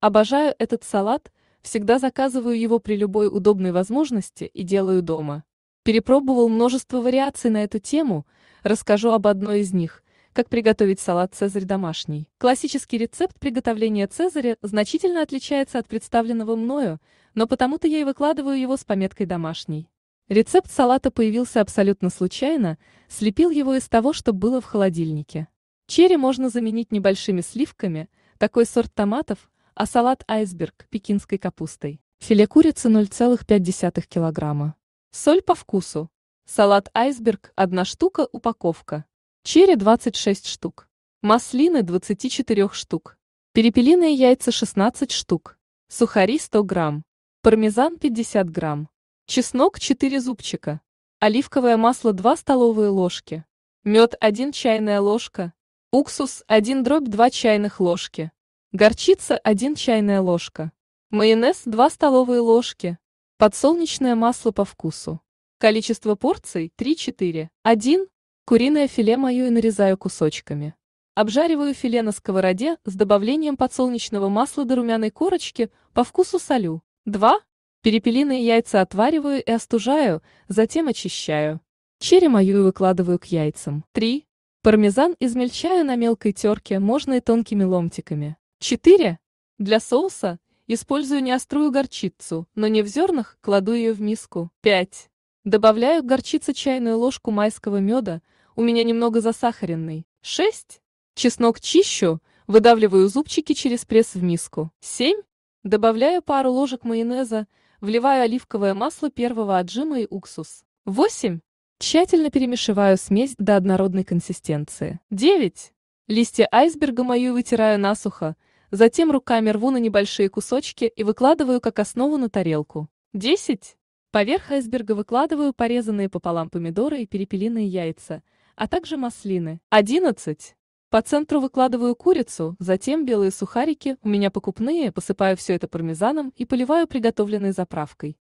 Обожаю этот салат, всегда заказываю его при любой удобной возможности и делаю дома. Перепробовал множество вариаций на эту тему, расскажу об одной из них – как приготовить салат «Цезарь» домашний. Классический рецепт приготовления «Цезаря» значительно отличается от представленного мною, но потому-то я и выкладываю его с пометкой «домашний». Рецепт салата появился абсолютно случайно, слепил его из того, что было в холодильнике. Черри можно заменить небольшими сливками, такой сорт томатов, а салат «Айсберг» пекинской капустой. Филе курицы 0,5 кг. Соль по вкусу. Салат «Айсберг» – 1 штука, упаковка. Черри – 26 штук. Маслины – 24 штук. Перепелиные яйца – 16 штук. Сухари – 100 грамм. Пармезан – 50 грамм. Чеснок – 4 зубчика. Оливковое масло – 2 столовые ложки. Мед – 1 чайная ложка. Уксус – 1 дробь 2 чайных ложки горчица 1 чайная ложка, майонез 2 столовые ложки, подсолнечное масло по вкусу. Количество порций 3-4. 1. Куриное филе мою и нарезаю кусочками. Обжариваю филе на сковороде с добавлением подсолнечного масла до румяной корочки, по вкусу солю. 2. Перепелиные яйца отвариваю и остужаю, затем очищаю. Черри мою и выкладываю к яйцам. 3. Пармезан измельчаю на мелкой терке, можно и тонкими ломтиками. 4. Для соуса использую неострую горчицу, но не в зернах, кладу ее в миску. 5. Добавляю к горчице чайную ложку майского меда, у меня немного засахаренный. 6. Чеснок чищу, выдавливаю зубчики через пресс в миску. 7. Добавляю пару ложек майонеза, вливаю оливковое масло первого отжима и уксус. 8. Тщательно перемешиваю смесь до однородной консистенции. 9. Листья айсберга мою вытираю насухо, Затем руками рву на небольшие кусочки и выкладываю как основу на тарелку. 10. Поверх айсберга выкладываю порезанные пополам помидоры и перепелиные яйца, а также маслины. 11. По центру выкладываю курицу, затем белые сухарики, у меня покупные, посыпаю все это пармезаном и поливаю приготовленной заправкой.